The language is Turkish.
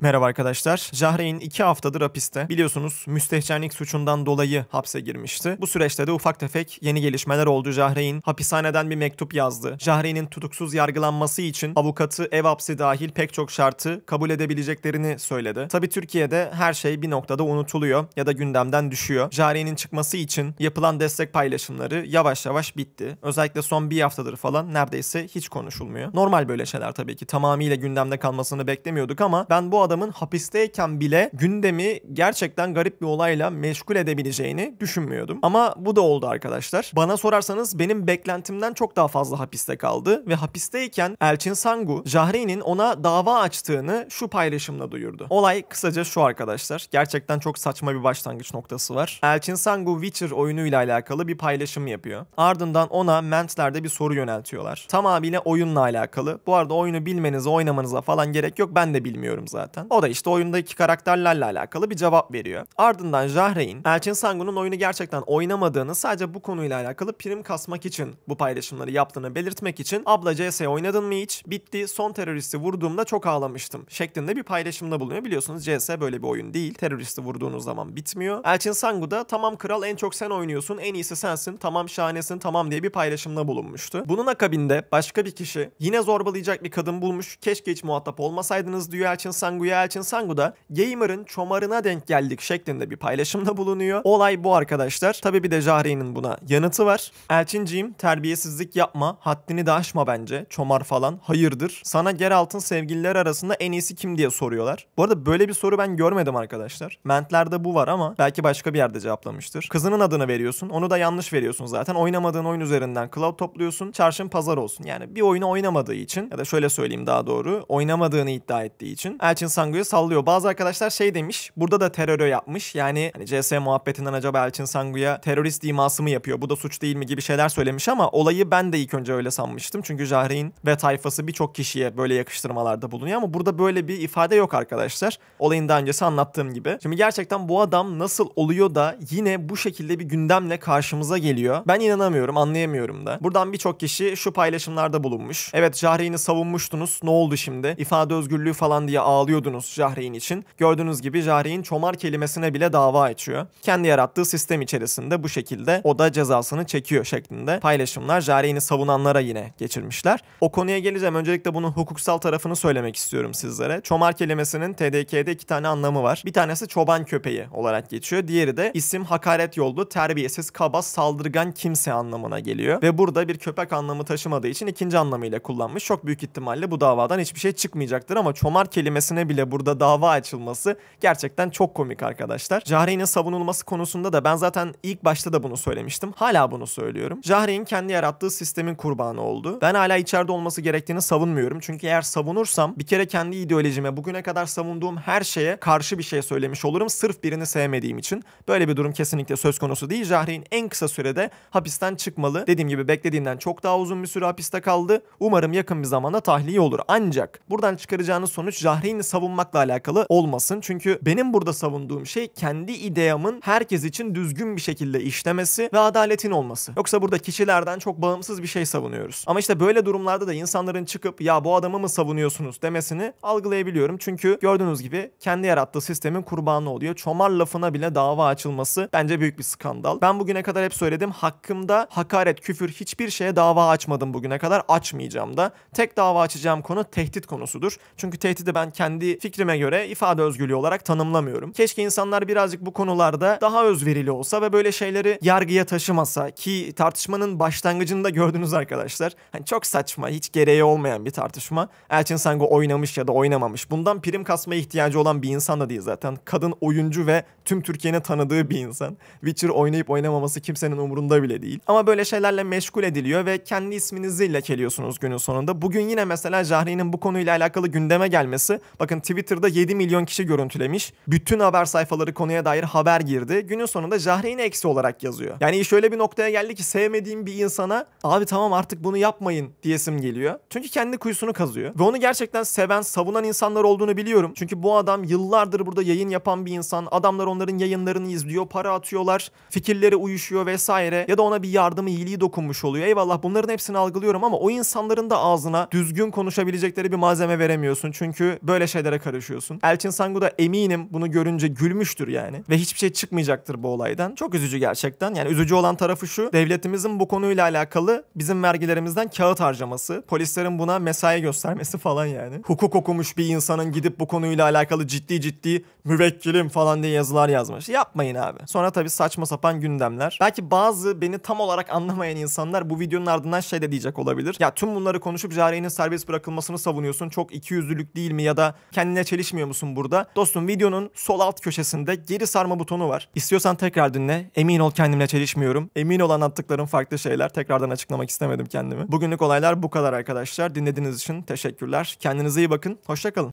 Merhaba arkadaşlar. Jahreyn 2 haftadır hapiste. Biliyorsunuz müstehcenlik suçundan dolayı hapse girmişti. Bu süreçte de ufak tefek yeni gelişmeler oldu. Jahreyn hapishaneden bir mektup yazdı. Jahreyn'in tutuksuz yargılanması için avukatı ev hapsi dahil pek çok şartı kabul edebileceklerini söyledi. Tabi Türkiye'de her şey bir noktada unutuluyor ya da gündemden düşüyor. Jahreyn'in çıkması için yapılan destek paylaşımları yavaş yavaş bitti. Özellikle son bir haftadır falan neredeyse hiç konuşulmuyor. Normal böyle şeyler tabii ki tamamıyla gündemde kalmasını beklemiyorduk ama ben bu adam adamın hapisteyken bile gündemi gerçekten garip bir olayla meşgul edebileceğini düşünmüyordum. Ama bu da oldu arkadaşlar. Bana sorarsanız benim beklentimden çok daha fazla hapiste kaldı ve hapisteyken Elçin Sangu, Jahri'nin ona dava açtığını şu paylaşımla duyurdu. Olay kısaca şu arkadaşlar. Gerçekten çok saçma bir başlangıç noktası var. Elçin Sangu Witcher oyunuyla alakalı bir paylaşım yapıyor. Ardından ona mentlerde bir soru yöneltiyorlar. Tamamıyla oyunla alakalı. Bu arada oyunu bilmenize, oynamanıza falan gerek yok. Ben de bilmiyorum zaten zaten. O da işte oyundaki karakterlerle alakalı bir cevap veriyor. Ardından Jahre'in Elçin Sangu'nun oyunu gerçekten oynamadığını sadece bu konuyla alakalı prim kasmak için bu paylaşımları yaptığını belirtmek için abla CS oynadın mı hiç? Bitti. Son teröristi vurduğumda çok ağlamıştım. Şeklinde bir paylaşımda bulunuyor. Biliyorsunuz CS böyle bir oyun değil. Teröristi vurduğunuz zaman bitmiyor. Elçin Sangu da tamam kral en çok sen oynuyorsun. En iyisi sensin. Tamam şahanesin. Tamam diye bir paylaşımda bulunmuştu. Bunun akabinde başka bir kişi yine zorbalayacak bir kadın bulmuş. Keşke hiç muhatap olmasaydınız diyor Elçin Sangu Guya Elçin Sangu da gamer'ın çomarına denk geldik şeklinde bir paylaşımda bulunuyor. Olay bu arkadaşlar. Tabii bir de Jahri'nin buna yanıtı var. Elçinciğim terbiyesizlik yapma, haddini de aşma bence. Çomar falan hayırdır. Sana Geralt'ın sevgililer arasında en iyisi kim diye soruyorlar. Bu arada böyle bir soru ben görmedim arkadaşlar. Mentlerde bu var ama belki başka bir yerde cevaplamıştır. Kızının adını veriyorsun. Onu da yanlış veriyorsun zaten. Oynamadığın oyun üzerinden cloud topluyorsun. Çarşın pazar olsun. Yani bir oyunu oynamadığı için ya da şöyle söyleyeyim daha doğru. Oynamadığını iddia ettiği için Elçin Sangu'yu sallıyor. Bazı arkadaşlar şey demiş. Burada da terörü yapmış. Yani hani CS muhabbetinden acaba Elçin Sangu'ya terörist iması mı yapıyor? Bu da suç değil mi gibi şeyler söylemiş ama olayı ben de ilk önce öyle sanmıştım. Çünkü Jahre'in ve tayfası birçok kişiye böyle yakıştırmalarda bulunuyor ama burada böyle bir ifade yok arkadaşlar. Olayın daha öncesi anlattığım gibi. Şimdi gerçekten bu adam nasıl oluyor da yine bu şekilde bir gündemle karşımıza geliyor. Ben inanamıyorum, anlayamıyorum da. Buradan birçok kişi şu paylaşımlarda bulunmuş. Evet Jahre'ini savunmuştunuz. Ne oldu şimdi? İfade özgürlüğü falan diye ağlıyordu durdurdunuz Jahreyn için. Gördüğünüz gibi Jahreyn çomar kelimesine bile dava açıyor. Kendi yarattığı sistem içerisinde bu şekilde o da cezasını çekiyor şeklinde paylaşımlar Jahreyn'i savunanlara yine geçirmişler. O konuya geleceğim. Öncelikle bunun hukuksal tarafını söylemek istiyorum sizlere. Çomar kelimesinin TDK'de iki tane anlamı var. Bir tanesi çoban köpeği olarak geçiyor. Diğeri de isim hakaret yollu, terbiyesiz, kaba, saldırgan kimse anlamına geliyor. Ve burada bir köpek anlamı taşımadığı için ikinci anlamıyla kullanmış. Çok büyük ihtimalle bu davadan hiçbir şey çıkmayacaktır ama çomar kelimesine bile bile burada dava açılması gerçekten çok komik arkadaşlar. Jahreyn'in savunulması konusunda da ben zaten ilk başta da bunu söylemiştim. Hala bunu söylüyorum. Jahreyn kendi yarattığı sistemin kurbanı oldu. Ben hala içeride olması gerektiğini savunmuyorum. Çünkü eğer savunursam bir kere kendi ideolojime bugüne kadar savunduğum her şeye karşı bir şey söylemiş olurum. Sırf birini sevmediğim için. Böyle bir durum kesinlikle söz konusu değil. Jahreyn en kısa sürede hapisten çıkmalı. Dediğim gibi beklediğinden çok daha uzun bir süre hapiste kaldı. Umarım yakın bir zamanda tahliye olur. Ancak buradan çıkaracağınız sonuç Jahreyn'i savun savunmakla alakalı olmasın. Çünkü benim burada savunduğum şey kendi ideamın herkes için düzgün bir şekilde işlemesi ve adaletin olması. Yoksa burada kişilerden çok bağımsız bir şey savunuyoruz. Ama işte böyle durumlarda da insanların çıkıp ya bu adamı mı savunuyorsunuz demesini algılayabiliyorum. Çünkü gördüğünüz gibi kendi yarattığı sistemin kurbanı oluyor. Çomar lafına bile dava açılması bence büyük bir skandal. Ben bugüne kadar hep söyledim hakkımda hakaret, küfür hiçbir şeye dava açmadım bugüne kadar. Açmayacağım da. Tek dava açacağım konu tehdit konusudur. Çünkü tehdidi ben kendi fikrime göre ifade özgürlüğü olarak tanımlamıyorum. Keşke insanlar birazcık bu konularda daha özverili olsa ve böyle şeyleri yargıya taşımasa ki tartışmanın başlangıcında gördünüz arkadaşlar. Hani çok saçma, hiç gereği olmayan bir tartışma. Elçin Sango oynamış ya da oynamamış. Bundan prim kasmaya ihtiyacı olan bir insan da değil zaten. Kadın oyuncu ve tüm Türkiye'nin tanıdığı bir insan. Witcher oynayıp oynamaması kimsenin umurunda bile değil. Ama böyle şeylerle meşgul ediliyor ve kendi isminizi lekeliyorsunuz günün sonunda. Bugün yine mesela Jahri'nin bu konuyla alakalı gündeme gelmesi. Bakın Twitter'da 7 milyon kişi görüntülemiş. Bütün haber sayfaları konuya dair haber girdi. Günün sonunda Jahreyn eksi olarak yazıyor. Yani şöyle bir noktaya geldi ki sevmediğim bir insana abi tamam artık bunu yapmayın diyesim geliyor. Çünkü kendi kuyusunu kazıyor. Ve onu gerçekten seven, savunan insanlar olduğunu biliyorum. Çünkü bu adam yıllardır burada yayın yapan bir insan. Adamlar onların yayınlarını izliyor, para atıyorlar, fikirleri uyuşuyor vesaire. Ya da ona bir yardımı, iyiliği dokunmuş oluyor. Eyvallah bunların hepsini algılıyorum ama o insanların da ağzına düzgün konuşabilecekleri bir malzeme veremiyorsun. Çünkü böyle şeyler şeylere karışıyorsun. Elçin Sangu da eminim bunu görünce gülmüştür yani. Ve hiçbir şey çıkmayacaktır bu olaydan. Çok üzücü gerçekten. Yani üzücü olan tarafı şu. Devletimizin bu konuyla alakalı bizim vergilerimizden kağıt harcaması. Polislerin buna mesai göstermesi falan yani. Hukuk okumuş bir insanın gidip bu konuyla alakalı ciddi ciddi müvekkilim falan diye yazılar yazmış. Yapmayın abi. Sonra tabii saçma sapan gündemler. Belki bazı beni tam olarak anlamayan insanlar bu videonun ardından şey de diyecek olabilir. Ya tüm bunları konuşup Jari'nin serbest bırakılmasını savunuyorsun. Çok iki yüzlülük değil mi ya da kendine çelişmiyor musun burada? Dostum videonun sol alt köşesinde geri sarma butonu var. İstiyorsan tekrar dinle. Emin ol kendimle çelişmiyorum. Emin ol anlattıklarım farklı şeyler. Tekrardan açıklamak istemedim kendimi. Bugünlük olaylar bu kadar arkadaşlar. Dinlediğiniz için teşekkürler. Kendinize iyi bakın. Hoşçakalın.